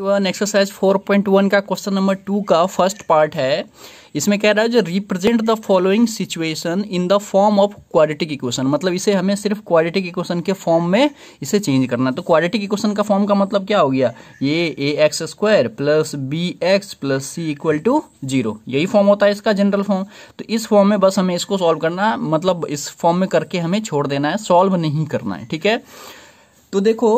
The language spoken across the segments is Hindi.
One exercise four point one का क्वेश्चन नंबर टू का फर्स्ट पार्ट है इसमें कह रहा है जो represent the following situation in the form of quadratic equation मतलब इसे हमें सिर्फ क्वाड्रेटिक इक्वेशन के फॉर्म में इसे चेंज करना है तो क्वाड्रेटिक इक्वेशन का फॉर्म का मतलब क्या हो गया ये A X square plus B x plus C equal to zero यही फॉर्म होता है इसका जनरल फॉर्म तो इस फॉर्म में बस हमें इसको सॉल्व करना मतलब इस फॉर्म में करके हमें छोड़ देना है सॉल्व नहीं करना है ठीक है तो देखो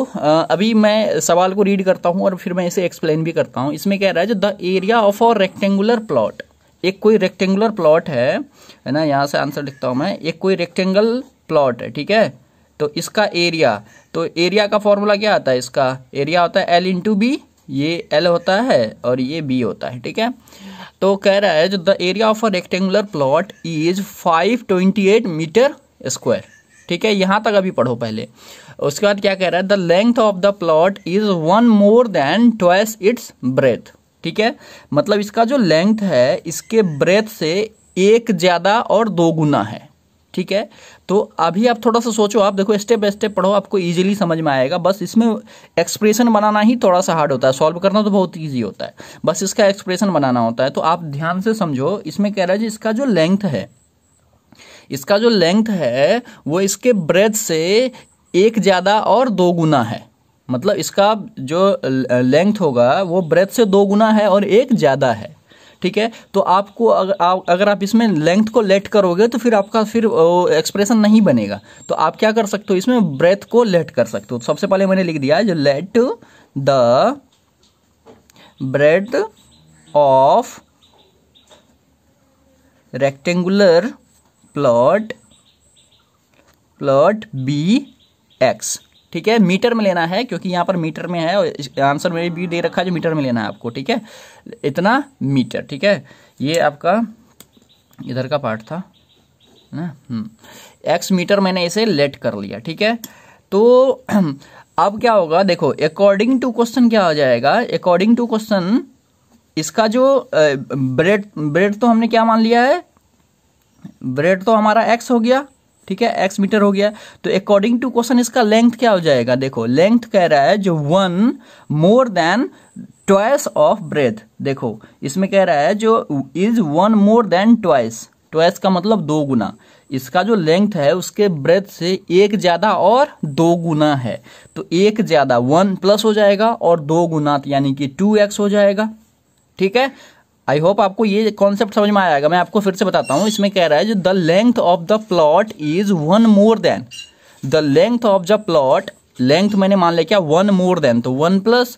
अभी मैं सवाल को रीड करता हूँ और फिर मैं इसे एक्सप्लेन भी करता हूँ इसमें कह रहा है जो the area of a rectangular plot एक कोई रेक्टेंगुलर प्लॉट है है ना यहां से आंसर लिखता हूं मैं एक कोई रेक्टेंगल प्लॉट है ठीक है तो इसका एरिया तो एरिया का फॉर्मूला क्या आता है इसका एरिया होता है एल इंटू बी ये एल होता है और ये बी होता है ठीक है तो कह रहा है जो the area of a rectangular plot is five twenty eight metre square ठीक है यहाँ तक अभी पढ़ो पहले उसके बाद क्या कह रहा है the length of the plot is one more than twice its breadth ठीक है मतलब इसका जो लेंथ है इसके ब्रेथ से एक ज़्यादा और दो गुना है ठीक है तो अभी आप थोड़ा सा सोचो आप देखो स्टेप बाय स्टेप पढ़ो आपको इजीली समझ में आएगा बस इसमें एक्सप्रेशन बनाना ही थोड़ा सा हार्ड होता है सॉल्व करना तो बहुत ईजी होता है बस इसका एक्सप्रेशन बनाना होता है तो आप ध्यान से समझो इसमें कह रहा है जी इसका जो लेंथ है इसका जो लेंथ है वो इसके ब्रेथ से एक ज़्यादा और दो गुना है मतलब इसका जो लेंथ होगा वो ब्रेथ से दो गुना है और एक ज़्यादा है ठीक है तो आपको अगर आप इसमें लेंथ को लेट करोगे तो फिर आपका फिर एक्सप्रेशन नहीं बनेगा तो आप क्या कर सकते हो इसमें ब्रेथ को लेट कर सकते हो तो सबसे पहले मैंने लिख दिया जो let the breadth of rectangular plot plot B x ठीक है मीटर में लेना है क्योंकि यहाँ पर मीटर में है आंसर में बी दे रखा है जो मीटर में लेना है आपको ठीक है इतना मीटर ठीक है ये आपका इधर का पार्ट था ना एक्स हम्म। मीटर मैंने इसे लेट कर लिया ठीक है तो अब क्या होगा देखो अकॉर्डिंग टू क्वेश्चन क्या हो जाएगा अकॉर्डिंग टू क्वेश्चन इसका जो ब्रेड ब्रेड तो हमने क्या मान लिया है ब्रेड तो हमारा एक्स हो गया ठीक है एक्स मीटर हो गया तो अकॉर्डिंग टू क्वेश्चन इसका लेंथ क्या हो जाएगा देखो लेंथ कह रहा है जो one more than twice of breadth देखो इसमें कह रहा है जो is one more than twice twice का मतलब दो गुना इसका जो लेंथ है उसके ब्रेथ से एक ज़्यादा और दो गुना है तो एक ज़्यादा वन प्लस हो जाएगा और दो गुना यानी कि टू एक्स हो जाएगा ठीक है आई होप आपको ये कॉन्सेप्ट समझ में आएगा मैं आपको फिर से बताता हूँ इसमें कह रहा है जो the length of the plot is one more than the length of the plot length मैंने मान लिया क्या वन मोर देन तो one plus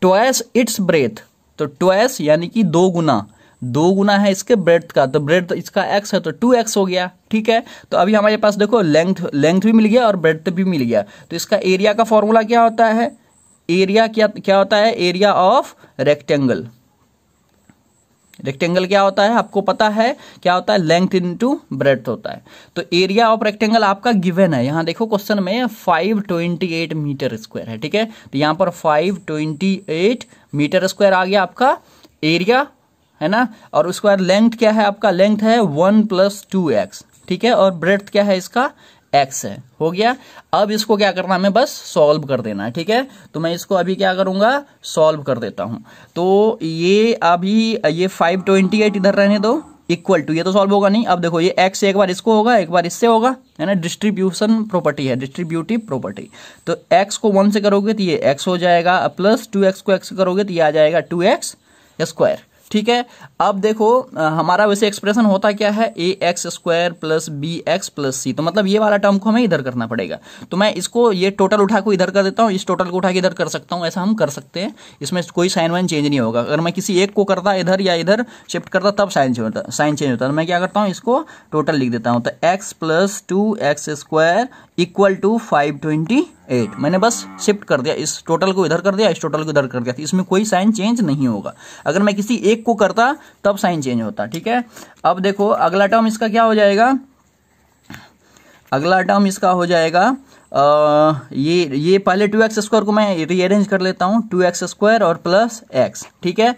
twice its breadth तो ट्वेस यानी कि दो गुना दो गुना है इसके ब्रेथ का तो ब्रेथ इसका एक्स है तो टू एक्स हो गया ठीक है तो अभी हमारे पास देखो लेंथ लेंथ भी मिल गया और ब्रेथ भी मिल गया तो इसका एरिया का फॉर्मूला क्या होता है एरिया क्या क्या होता है एरिया ऑफ रेक्टेंगल रेक्टेंगल क्या होता है आपको पता है क्या होता है लेंथ इनटू ब्रेथ होता है तो एरिया ऑफ रेक्टेंगल आपका गिवन है यहाँ देखो क्वेश्चन में 528 मीटर स्क्वायर है ठीक है तो यहाँ पर 528 मीटर स्क्वायर आ गया आपका एरिया है ना और उसके बाद लेंथ क्या है आपका लेंथ है वन प्लस टू एक्स ठीक है और ब्रेथ क्या है इसका एक्स है हो गया अब इसको क्या करना हमें बस सॉल्व कर देना है ठीक है तो मैं इसको अभी क्या करूंगा सॉल्व कर देता हूं तो ये अभी ये फाइव ट्वेंटी एट इधर रहने दो इक्वल टू ये तो सॉल्व होगा नहीं अब देखो ये एक्स एक बार इसको होगा एक बार इससे होगा है ना डिस्ट्रीब्यूशन प्रॉपर्टी है डिस्ट्रीब्यूटिव प्रॉपर्टी तो एक्स को वन से करोगे तो ये एक्स हो जाएगा प्लस टू एक्स को एक्स करोगे तो ये आ जाएगा टू एक्स स्क्वायर ठीक है अब देखो हमारा वैसे एक्सप्रेशन होता क्या है A X square plus B x plus C तो मतलब ये वाला टर्म को हमें इधर करना पड़ेगा तो मैं इसको ये टोटल उठा को इधर कर देता हूँ इस टोटल को उठा के इधर कर सकता हूँ ऐसा हम कर सकते हैं इसमें कोई साइन वाइन चेंज नहीं होगा अगर मैं किसी एक को करता इधर या इधर शिफ्ट करता तब साइन चेंज होता साइन चेंज होता तो मैं क्या करता हूँ इसको टोटल लिख देता हूँ तो X plus two X square equal to five twenty eight मैंने बस शिफ्ट कर दिया इस टोटल को इधर कर दिया इस टोटल को इधर कर दिया तो इसमें कोई साइन चेंज नहीं होगा अगर मैं किसी एक को करता तब साइन चेंज होता ठीक है अब देखो अगला टर्म इसका क्या हो जाएगा अगला टर्म इसका हो जाएगा आ, ये ये पहले टू एक्स स्क्वायर को मैं रीअरेंज कर लेता हूँ टू एक्स स्क्वायर और प्लस एक्स ठीक है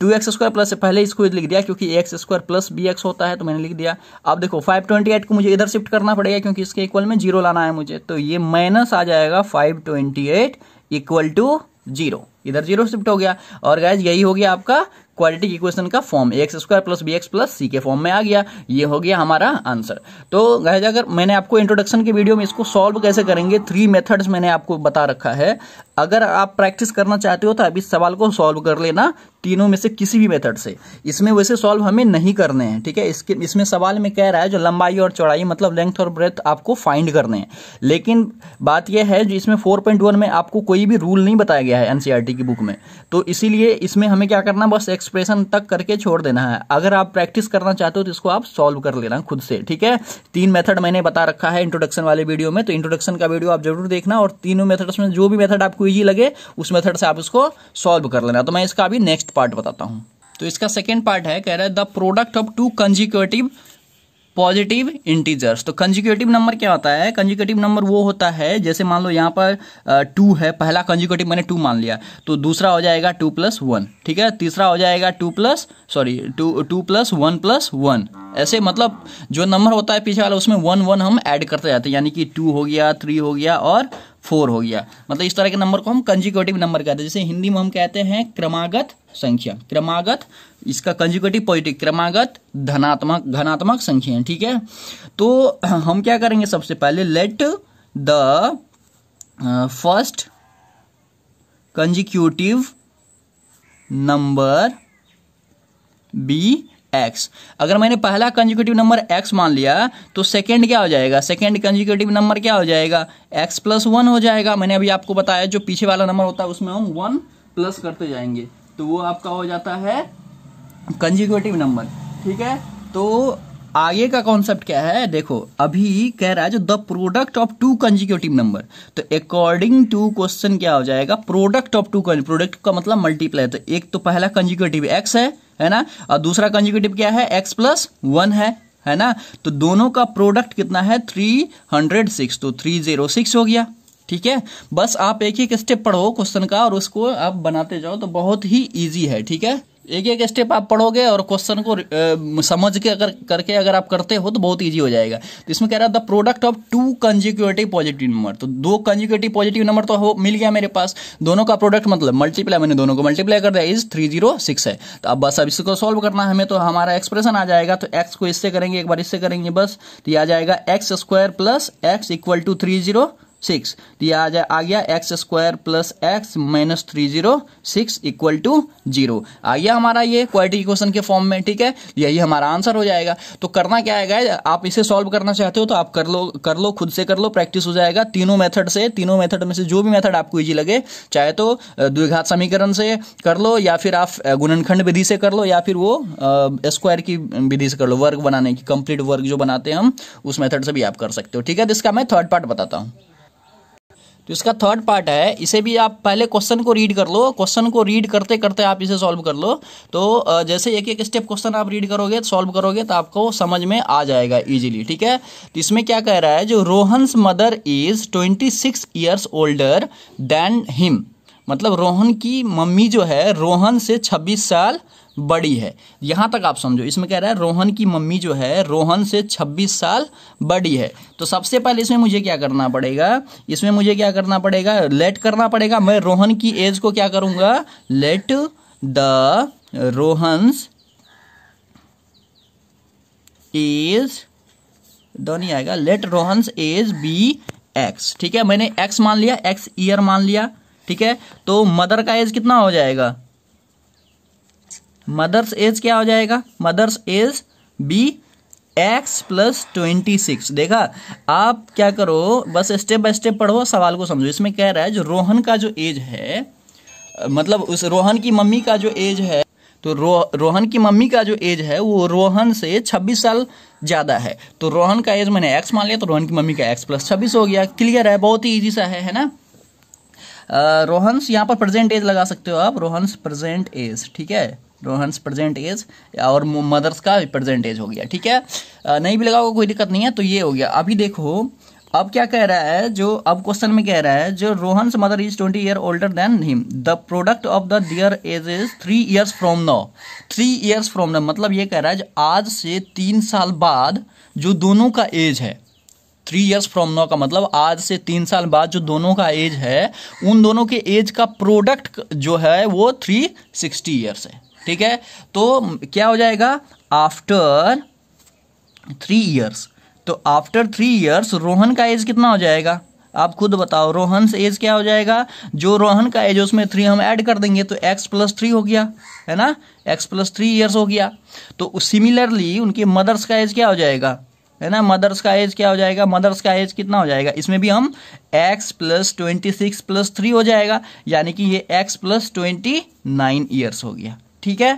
टू एक्स स्क्वायर प्लस से पहले इसको लिख दिया क्योंकि X square plus B X होता है तो मैंने लिख दिया अब देखो फाइव ट्वेंटी एट को मुझे इधर शिफ्ट करना पड़ेगा क्योंकि इसके इक्वल में जीरो लाना है मुझे तो ये माइनस आ जाएगा five twenty eight equal to zero इधर जीरो शिफ्ट हो गया और गैज यही हो गया आपका क्वालिटी इक्वेशन का form X square plus B x plus C के फॉर्म में आ गया ये हो गया हमारा आंसर तो अगर मैंने आपको इंट्रोडक्शन के वीडियो में इसको सॉल्व कैसे करेंगे थ्री मेथड्स मैंने आपको बता रखा है अगर आप प्रैक्टिस करना चाहते हो तो आप इस सवाल को सॉल्व कर लेना तीनों में से किसी भी मेथड से इसमें वैसे सॉल्व हमें नहीं करने हैं ठीक है इसके इसमें सवाल में कह रहा है जो लंबाई और चौड़ाई मतलब लेंथ और ब्रेथ आपको फाइंड करने हैं लेकिन बात यह है जो इसमें वन में आपको कोई भी रूल नहीं बताया गया है एनसीईआरटी e की बुक में तो इसीलिए इसमें हमें क्या करना बस एक्स एक्सप्रेशन तक करके छोड़ देना है अगर आप प्रैक्टिस करना चाहते हो तो इसको आप सॉल्व कर लेना खुद से ठीक है तीन मेथड मैंने बता रखा है इंट्रोडक्शन वाले वीडियो में तो इंट्रोडक्शन का वीडियो आप जरूर देखना और तीनों मेथड में जो भी मेथड आपको ईजी लगे उस मेथड से आप इसको सॉल्व कर लेना तो मैं इसका अभी नेक्स्ट पार्ट बताता हूँ तो इसका सेकेंड पार्ट है कह रहा है the product of two consecutive positive integers तो कंजिक्यूटिव नंबर क्या होता है कंजिक्यूटिव नंबर वो होता है जैसे मान लो यहाँ पर टू है पहला कंजिक्यूटिव मैंने टू मान लिया तो दूसरा हो जाएगा टू प्लस वन ठीक है तीसरा हो जाएगा two plus sorry two two plus one plus one ऐसे मतलब जो नंबर होता है पीछे वाला उसमें वन वन हम ऐड करते जाते हैं यानी कि टू हो गया थ्री हो गया और फोर हो गया मतलब इस तरह के नंबर को हम कंजिक्यूटिव नंबर कहते हैं जैसे हिंदी में हम कहते हैं क्रमागत संख्या क्रमागत इसका कंजिक्यूटिव पॉजिटिव क्रमागत धनात्मक घनात्मक संख्या ठीक है तो हम क्या करेंगे सबसे पहले let the first consecutive number be X अगर मैंने पहला कंजुकेटिव नंबर एक्स मान लिया तो सेकेंड क्या हो जाएगा सेकेंड कंजुकेटिव नंबर क्या हो जाएगा एक्स प्लस वन हो जाएगा मैंने अभी आपको बताया जो पीछे वाला नंबर होता है उसमें हम वन प्लस करते जाएंगे तो वो आपका हो जाता है कंजुकेटिव नंबर ठीक है तो आगे का कॉन्सेप्ट क्या है देखो अभी कह रहा है जो the product of two consecutive number तो अकॉर्डिंग टू क्वेश्चन क्या हो जाएगा प्रोडक्ट ऑफ टू प्रोडक्ट का मतलब मल्टीप्लाई तो एक तो पहला कंजिक्यूटिव एक्स है है ना और दूसरा कंजिक्यूटिव क्या है एक्स प्लस वन है है ना तो दोनों का प्रोडक्ट कितना है थ्री हंड्रेड सिक्स तो थ्री जीरो सिक्स हो गया ठीक है बस आप एक एक स्टेप पढ़ो क्वेश्चन का और उसको आप बनाते जाओ तो बहुत ही ईजी है ठीक है एक एक स्टेप आप पढ़ोगे और क्वेश्चन को समझ के अगर करके अगर आप करते हो तो बहुत ईजी हो जाएगा तो इसमें कह रहा है the product of two consecutive positive number तो दो कंजिक्यूटिव पॉजिटिव नंबर तो हो मिल गया मेरे पास दोनों का प्रोडक्ट मतलब मल्टीप्लाई मैंने दोनों को मल्टीप्लाई कर दिया इज थ्री जीरो सिक्स है तो अब बस अब इसको सॉल्व करना है हमें तो हमारा एक्सप्रेशन आ जाएगा तो एक्स को इससे करेंगे एक बार इससे करेंगे बस तो ये आ जाएगा x square plus X equal to three zero six दिया आ जाए आ गया x square plus X minus three zero six equal to zero आ गया हमारा ये क्वालिटी इक्वेशन के फॉर्म में ठीक है यही हमारा आंसर हो जाएगा तो करना क्या है आप इसे सॉल्व करना चाहते हो तो आप कर लो कर लो खुद से कर लो प्रैक्टिस हो जाएगा तीनों मेथड से तीनों मेथड में से जो भी मेथड आपको ईजी लगे चाहे तो द्विघात समीकरण से कर लो या फिर आप गुणनखंड विधि से कर लो या फिर वो स्क्वायर की विधि से कर लो वर्ग बनाने की कंप्लीट वर्ग जो बनाते हैं हम उस मेथड से भी आप कर सकते हो ठीक है तो इसका मैं थर्ड पार्ट बताता हूँ तो इसका थर्ड पार्ट है इसे भी आप पहले क्वेश्चन को रीड कर लो क्वेश्चन को रीड करते करते आप इसे सॉल्व कर लो तो जैसे एक एक स्टेप क्वेश्चन आप रीड करोगे सॉल्व करोगे तो आपको समझ में आ जाएगा ईजिली ठीक है तो इसमें क्या कह रहा है जो Rohan's mother is twenty six years older than him मतलब रोहन की मम्मी जो है रोहन से छब्बीस साल बड़ी है यहाँ तक आप समझो इसमें कह रहा है रोहन की मम्मी जो है रोहन से 26 साल बड़ी है तो सबसे पहले इसमें मुझे क्या करना पड़ेगा इसमें मुझे क्या करना पड़ेगा लेट करना पड़ेगा मैं रोहन की एज को क्या करूँगा लेट द रोहन्स एज दो नहीं आएगा let Rohan's age be x ठीक है मैंने एक्स मान लिया एक्स ईयर मान लिया ठीक है तो मदर का एज कितना हो जाएगा मदर्स एज क्या हो जाएगा mother's age be x plus twenty six देखा आप क्या करो बस स्टेप बाय स्टेप पढ़ो सवाल को समझो इसमें कह रहा है जो रोहन का जो एज है मतलब उस रोहन की मम्मी का जो एज है तो रो, रोहन की मम्मी का जो एज है वो रोहन से 26 साल ज़्यादा है तो रोहन का एज मैंने एक्स मान लिया तो रोहन की मम्मी का एक्स प्लस छब्बीस हो गया क्लियर है बहुत ही ईजी सा है है ना रोहन यहाँ पर प्रेजेंट एज लगा सकते हो आप रोहन प्रेजेंट एज ठीक है रोहनस प्रेजेंट एज और मदर्स का प्रेजेंट एज हो गया ठीक है नहीं भी लगा होगा कोई दिक्कत नहीं है तो ये हो गया अभी देखो अब क्या कह रहा है जो अब क्वेश्चन में कह रहा है जो Rohan mother is twenty year older than him the product of the dear as is three years from now three years from now मतलब ये कह रहा है जो आज से तीन साल बाद जो दोनों का एज है थ्री ईयर्स फ्रॉम नाउ का मतलब आज से तीन साल बाद जो दोनों का एज है उन दोनों के एज का प्रोडक्ट जो है वो थ्री सिक्सटी ईयर्स है ठीक है तो क्या हो जाएगा आफ्टर थ्री ईयर्स तो आफ्टर थ्री ईयर्स रोहन का एज कितना हो जाएगा आप खुद बताओ रोहन से एज क्या हो जाएगा जो रोहन का एज उसमें थ्री हम ऐड कर देंगे तो एक्स प्लस थ्री हो गया है ना एक्स प्लस थ्री ईयर्स हो गया तो सिमिलरली उनके मदर्स का एज क्या हो जाएगा है ना मदर्स का एज क्या हो जाएगा मदर्स का एज कितना हो जाएगा इसमें भी हम x plus twenty six plus three हो जाएगा यानी कि ये x plus twenty nine years हो गया ठीक है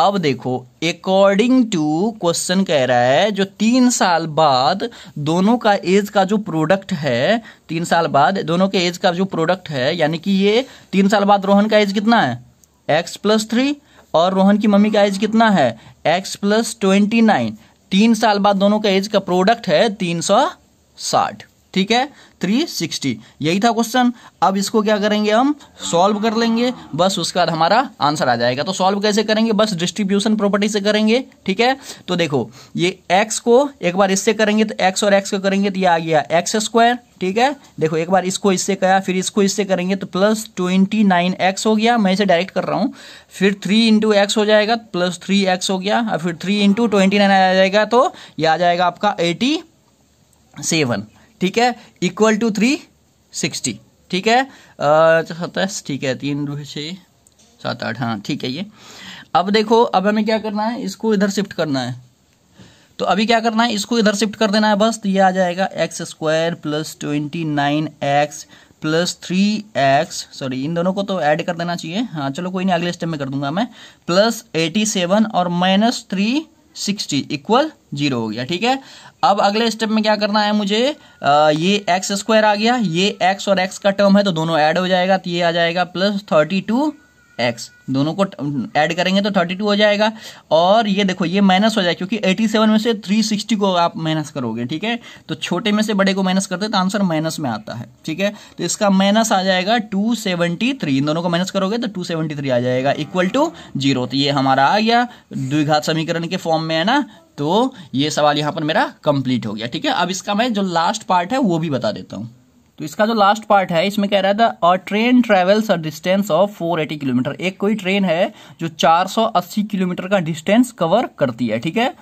अब देखो अकॉर्डिंग टू क्वेश्चन कह रहा है जो तीन साल बाद दोनों का एज का जो प्रोडक्ट है तीन साल बाद दोनों के एज का जो प्रोडक्ट है यानी कि ये तीन साल बाद रोहन का एज कितना है एक्स प्लस थ्री और रोहन की मम्मी का एज कितना है एक्स प्लस ट्वेंटी नाइन तीन साल बाद दोनों का एज का प्रोडक्ट है तीन सौ साठ ठीक है 360 यही था क्वेश्चन अब इसको क्या करेंगे हम सॉल्व कर लेंगे बस उसका हमारा आंसर आ जाएगा तो सॉल्व कैसे करेंगे बस डिस्ट्रीब्यूशन प्रॉपर्टी से करेंगे ठीक है तो देखो ये x को एक बार इससे करेंगे तो x और x को करेंगे तो ये आ गया एक्स स्क्वायर ठीक है देखो एक बार इसको इससे कहा फिर इसको इससे करेंगे तो प्लस ट्वेंटी नाइन एक्स हो गया मैं इसे डायरेक्ट कर रहा हूँ फिर थ्री इंटू एक्स हो जाएगा प्लस थ्री एक्स हो गया और फिर थ्री इंटू ट्वेंटी नाइन आ जाएगा तो ये आ जाएगा आपका एटी सेवन ठीक है इक्वल टू थ्री सिक्सटी ठीक है सत्ताईस ठीक है तीन दो छः सात आठ हाँ ठीक है ये अब देखो अब हमें क्या करना है इसको इधर शिफ्ट करना है तो अभी क्या करना है इसको इधर शिफ्ट कर देना है बस तो ये आ जाएगा x square plus twenty nine x plus three x sorry इन दोनों को तो ऐड कर देना चाहिए हाँ चलो कोई नहीं अगले स्टेप में कर दूंगा मैं प्लस एटी सेवन और minus three sixty equal zero हो गया ठीक है अब अगले स्टेप में क्या करना है मुझे आ, ये एक्स स्क्वायर आ गया ये एक्स और एक्स का टर्म है तो दोनों ऐड हो जाएगा तो ये आ जाएगा प्लस थर्टी टू एक्स दोनों को ऐड करेंगे तो 32 हो जाएगा और ये देखो ये माइनस हो जाएगा क्योंकि 87 में से 360 को आप माइनस करोगे ठीक है तो छोटे में से बड़े को माइनस करते तो आंसर माइनस में आता है ठीक है तो इसका माइनस आ जाएगा 273 इन दोनों को माइनस करोगे तो 273 आ जाएगा इक्वल टू जीरो तो ये हमारा आ गया द्विघात समीकरण के फॉर्म में है ना तो ये सवाल यहाँ पर मेरा कंप्लीट हो गया ठीक है अब इसका मैं जो लास्ट पार्ट है वो भी बता देता हूँ तो इसका जो लास्ट पार्ट है इसमें कह रहा था और train travels a distance of 480 kilometre एक कोई ट्रेन है जो 480 किलोमीटर का डिस्टेंस कवर करती है ठीक है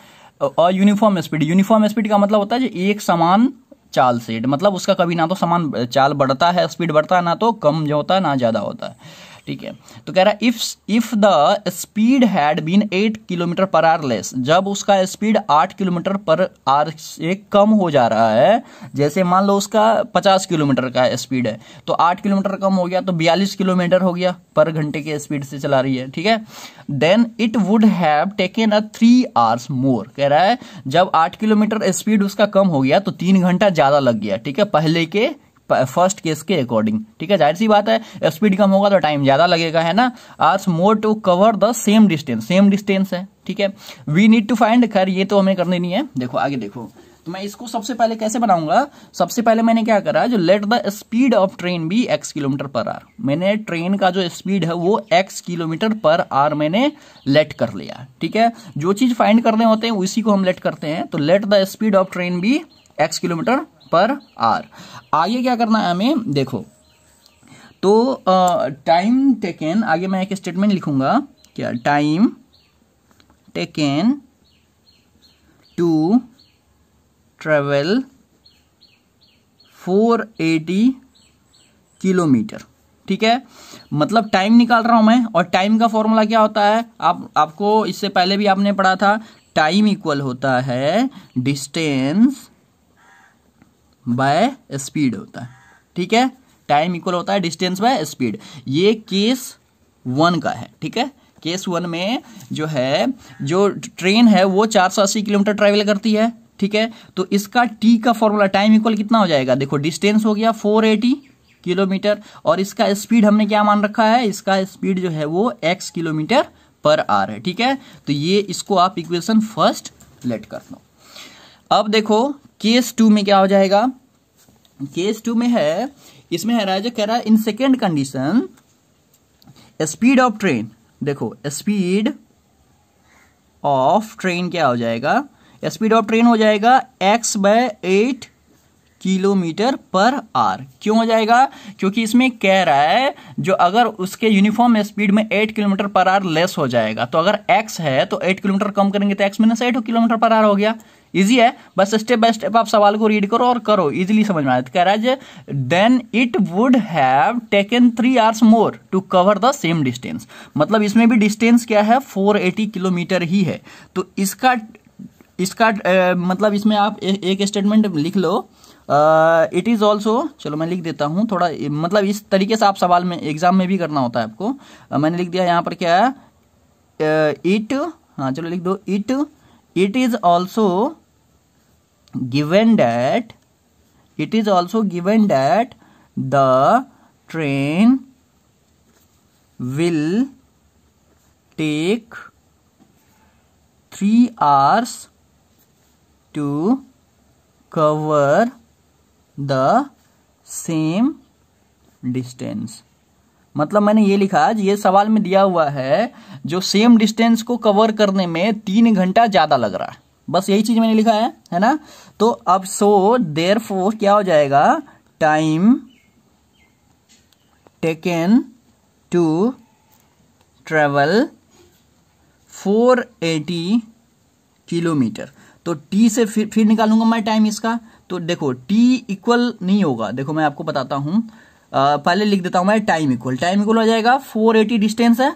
और यूनिफॉर्म स्पीड यूनिफॉर्म स्पीड का मतलब होता है जो एक समान चाल से मतलब उसका कभी ना तो समान चाल बढ़ता है स्पीड बढ़ता है ना तो कम जो होता है ना ज़्यादा होता है ठीक है तो कह रहा है if if the speed had been eight kilometre per hour less जब उसका स्पीड आठ किलोमीटर पर आर से कम हो जा रहा है जैसे मान लो उसका पचास किलोमीटर का स्पीड है तो आठ किलोमीटर कम हो गया तो बयालीस किलोमीटर हो गया पर घंटे के स्पीड से चला रही है ठीक है then it would have taken a three hours more कह रहा है जब आठ किलोमीटर स्पीड उसका कम हो गया तो तीन घंटा ज़्यादा लग गया ठीक है पहले के फर्स्ट केस के अकॉर्डिंग ठीक है जाहिर सी बात है स्पीड कम होगा तो टाइम ज़्यादा लगेगा है ना hours more to cover the same distance same distance है ठीक है वी नीड टू फाइंड खैर ये तो हमें करनी नहीं है देखो आगे देखो तो मैं इसको सबसे पहले कैसे बनाऊंगा सबसे पहले मैंने क्या करा जो let the speed of train be x kilometre per hour मैंने ट्रेन का जो स्पीड है वो एक्स किलोमीटर पर आर मैंने लेट कर लिया ठीक है जो चीज फाइंड करने होते हैं उसी को हम लेट करते हैं तो let the speed of train be x kilometre per hour आगे क्या करना है हमें देखो तो टाइम टेकन आगे मैं एक स्टेटमेंट लिखूंगा क्या time taken to travel 480 kilometre ठीक है मतलब टाइम निकाल रहा हूं मैं और टाइम का फॉर्मूला क्या होता है आप आपको इससे पहले भी आपने पढ़ा था टाइम इक्वल होता है डिस्टेंस बाय स्पीड होता है ठीक है टाइम इक्वल होता है डिस्टेंस बाय स्पीड ये केस वन का है ठीक है केस वन में जो है जो ट्रेन है वो अस्सी किलोमीटर ट्रेवल करती है ठीक है तो इसका टी का फॉर्मूला टाइम इक्वल कितना हो जाएगा देखो डिस्टेंस हो गया 480 किलोमीटर और इसका स्पीड हमने क्या मान रखा है इसका स्पीड जो है वो एक्स किलोमीटर पर आर है ठीक है तो ये इसको आप इक्वेशन फर्स्ट लेट कर दो अब देखो केस टू में क्या हो जाएगा केस टू में है इसमें है राजा कह रहा है in second condition speed of train देखो स्पीड ऑफ ट्रेन क्या हो जाएगा स्पीड ऑफ ट्रेन हो जाएगा x by eight kilometre per hour क्यों हो जाएगा क्योंकि इसमें कह रहा है जो अगर उसके यूनिफॉर्म स्पीड में eight kilometre per hour less हो जाएगा तो अगर एक्स है तो एट किलोमीटर कम करेंगे तो x minus eight kilometre per hour हो गया इजी है बस स्टेप बाय स्टेप आप सवाल को रीड करो और करो इजीली समझ में आया तो कह रहा है then it would have taken three hours more to cover the same distance मतलब इसमें भी डिस्टेंस क्या है 480 किलोमीटर ही है तो इसका इसका uh, मतलब इसमें आप ए, एक स्टेटमेंट लिख लो इट इज़ ऑल्सो चलो मैं लिख देता हूँ थोड़ा मतलब इस तरीके से आप सवाल में एग्जाम में भी करना होता है आपको uh, मैंने लिख दिया यहाँ पर क्या है इट uh, हाँ चलो लिख दो it it is also given that it is also given that the train will take 3 hours to cover the same distance मतलब मैंने ये लिखा ये सवाल में दिया हुआ है जो सेम डिस्टेंस को कवर करने में तीन घंटा ज़्यादा लग रहा है बस यही चीज़ मैंने लिखा है है ना तो अब सो देर फोर क्या हो जाएगा time taken to travel 480 kilometre तो टी से फिर फिर निकालूंगा मैं टाइम इसका तो देखो टी इक्वल नहीं होगा देखो मैं आपको बताता हूं पहले लिख देता हूँ मैं टाइम इक्वल टाइम इक्वल हो जाएगा फोर एटी डिस्टेंस है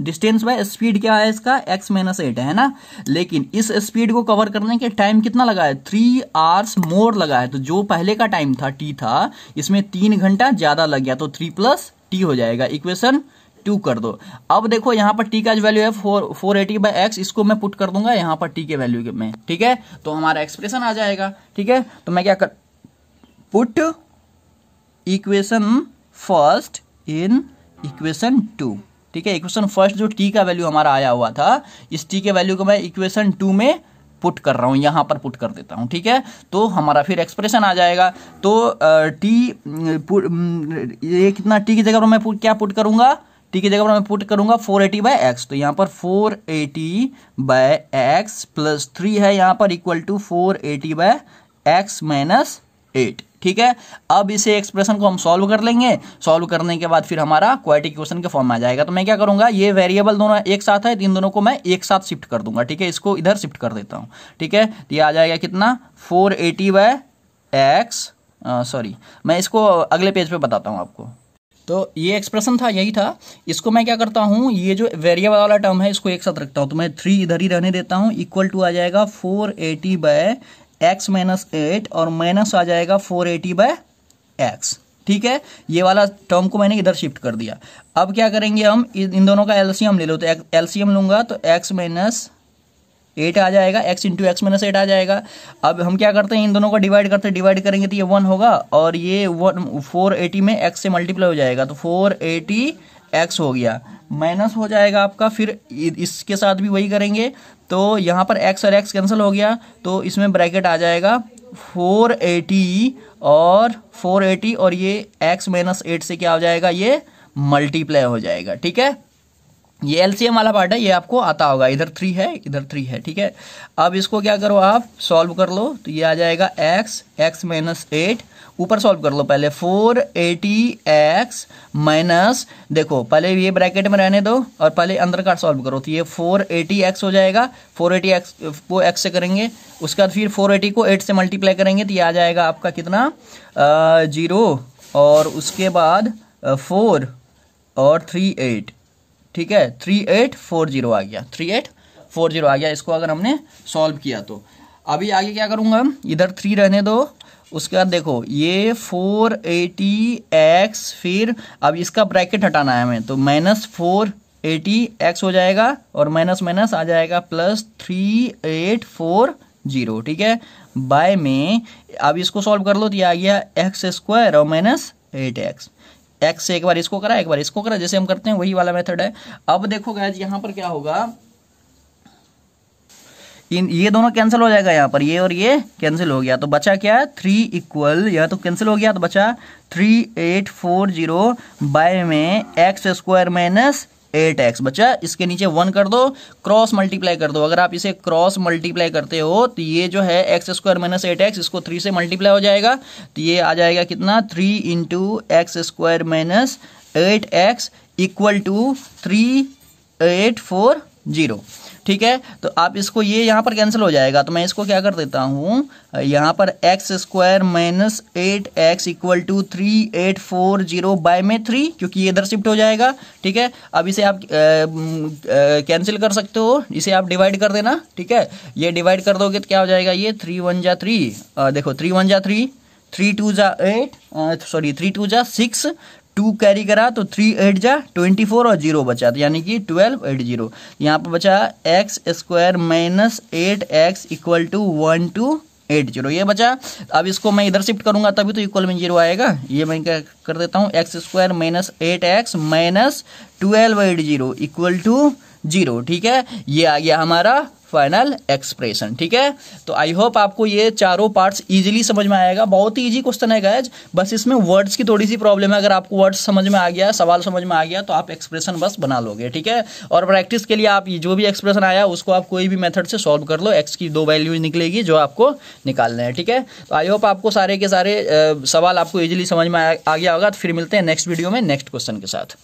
डिस्टेंस बाय स्पीड क्या है इसका x माइनस एट है ना लेकिन इस स्पीड को कवर करने के टाइम कितना लगा है थ्री आवर्स मोर लगा है तो जो पहले का टाइम था टी था इसमें तीन घंटा ज्यादा लग गया तो थ्री प्लस टी हो जाएगा इक्वेशन टू कर दो अब देखो यहाँ पर टी का जो वैल्यू है four four eighty by x इसको मैं पुट कर दूंगा यहाँ पर टी के वैल्यू में ठीक है तो हमारा एक्सप्रेशन आ जाएगा ठीक है तो मैं क्या कर put equation first in equation two ठीक है इक्वेशन फर्स्ट जो टी का वैल्यू हमारा आया हुआ था इस टी के वैल्यू को मैं इक्वेशन टू में पुट कर रहा हूँ यहाँ पर पुट कर देता हूँ ठीक है तो हमारा फिर एक्सप्रेशन आ जाएगा तो टी ये कितना टी की जगह पर मैं क्या पुट करूंगा टी की जगह पर मैं पुट करूंगा फोर एटी बाई एक्स तो यहाँ पर four eighty by x plus three है यहाँ पर equal to four eighty by x minus eight ठीक है अब इसे एक्सप्रेशन को हम सॉल्व कर लेंगे सॉल्व करने के बाद फिर हमारा क्वाटिक क्वेश्चन के फॉर्म में आ जाएगा तो मैं क्या करूंगा ये वेरिएबल दोनों एक साथ है तो इन दोनों को मैं एक साथ शिफ्ट कर दूंगा ठीक है इसको इधर शिफ्ट कर देता हूं ठीक है तो ये आ जाएगा कितना four eighty by x sorry मैं इसको अगले पेज पर पे बताता हूँ आपको तो ये एक्सप्रेशन था यही था इसको मैं क्या करता हूँ ये जो वेरिएबल वाला टर्म है इसको एक साथ रखता हूँ तो मैं थ्री इधर ही रहने देता हूँ इक्वल टू आ जाएगा four eighty by x minus eight और माइनस आ जाएगा फोर एटी बाय एक्स ठीक है ये वाला टर्म को मैंने इधर शिफ्ट कर दिया अब क्या करेंगे हम इन दोनों का एलसीएम ले लो तो एलसीएम लूंगा तो एक्स माइनस एट आ जाएगा x into x minus eight आ जाएगा अब हम क्या करते हैं इन दोनों को डिवाइड करते हैं डिवाइड करेंगे तो ये वन होगा और ये वन फोर एटी में एक्स से मल्टीप्लाई हो जाएगा तो फोर एटी एक्स हो गया माइनस हो जाएगा आपका फिर इसके साथ भी वही करेंगे तो यहाँ पर एक्स और एक्स कैंसिल हो गया तो इसमें ब्रैकेट आ जाएगा फोर एटी और फोर एटी और ये एक्स माइनस एट से क्या हो जाएगा ये मल्टीप्लाई हो जाएगा ठीक है ये एल वाला पार्ट है ये आपको आता होगा इधर थ्री है इधर थ्री है ठीक है अब इसको क्या करो आप सॉल्व कर लो तो ये आ जाएगा एक्स एक्स माइनस एट ऊपर सॉल्व कर लो पहले फोर एटी एक्स माइनस देखो पहले ये ब्रैकेट में रहने दो और पहले अंदर का सॉल्व करो तो ये फोर एटी एक्स हो जाएगा फोर एटी एक्स को एक्स से करेंगे उसके बाद फिर फोर एटी को एट से मल्टीप्लाई करेंगे तो ये आ जाएगा आपका कितना जीरो और उसके बाद फोर और थ्री एट ठीक है थ्री एट फोर जीरो आ गया थ्री एट फोर जीरो आ गया इसको अगर हमने सॉल्व किया तो अभी आगे क्या करूँगा इधर थ्री रहने दो उसके बाद देखो ये फोर एटी एक्स फिर अब इसका ब्रैकेट हटाना है हमें तो माइनस फोर एटी एक्स हो जाएगा और माइनस माइनस आ जाएगा plus three eight four zero ठीक है बाय में अब इसको सॉल्व कर लो तो ये आ गया एक्स स्क्वायर और माइनस एट एक्स एक्स से एक बार इसको करा एक बार इसको करा जैसे हम करते हैं वही वाला मेथड है अब देखो गैज यहाँ पर क्या होगा इन ये दोनों कैंसिल हो जाएगा यहाँ पर ये और ये कैंसिल हो गया तो बचा क्या है थ्री इक्वल यह तो कैंसिल हो गया तो बचा three eight four zero by में x square minus eight x बच्चा इसके नीचे वन कर दो क्रॉस मल्टीप्लाई कर दो अगर आप इसे क्रॉस मल्टीप्लाई करते हो तो ये जो है x square minus eight x इसको थ्री से मल्टीप्लाई हो जाएगा तो ये आ जाएगा कितना three into x square minus eight x equal to three eight four zero ठीक है तो आप इसको ये यहाँ पर कैंसिल हो जाएगा तो मैं इसको क्या कर देता हूँ यहाँ पर x square minus eight x equal to three eight four zero by में थ्री क्योंकि ये इधर शिफ्ट हो जाएगा ठीक है अब इसे आप कैंसिल कर सकते हो इसे आप डिवाइड कर देना ठीक है ये डिवाइड कर दोगे तो क्या हो जाएगा ये थ्री वन जा थ्री देखो थ्री वन जा थ्री थ्री टू जा एट सॉरी थ्री टू जा सिक्स टू कैरी करा तो थ्री एट जा ट्वेंटी फोर और जीरो बचा तो यानी कि ट्वेल्व एट जीरो यहाँ पर बचा x square minus eight x equal to one two eight zero ये बचा अब इसको मैं इधर शिफ्ट करूंगा तभी तो इक्वल में जीरो आएगा ये मैं क्या कर देता हूँ x square minus eight x minus twelve eight zero equal to zero ठीक है ये आ गया हमारा फाइनल एक्सप्रेशन ठीक है तो आई होप आपको ये चारों पार्ट्स इजीली समझ में आएगा बहुत ही इजी क्वेश्चन है गैज बस इसमें वर्ड्स की थोड़ी सी प्रॉब्लम है अगर आपको वर्ड्स समझ में आ गया सवाल समझ में आ गया तो आप एक्सप्रेशन बस बना लोगे ठीक है और प्रैक्टिस के लिए आप जो भी एक्सप्रेशन आया उसको आप कोई भी मेथड से सॉल्व कर लो एक्स की दो वैल्यूज निकलेगी जो आपको निकालना है ठीक है तो आई होप आपको सारे के सारे सवाल आपको इजीली समझ में आ गया होगा तो फिर मिलते हैं नेक्स्ट वीडियो में नेक्स्ट क्वेश्चन के साथ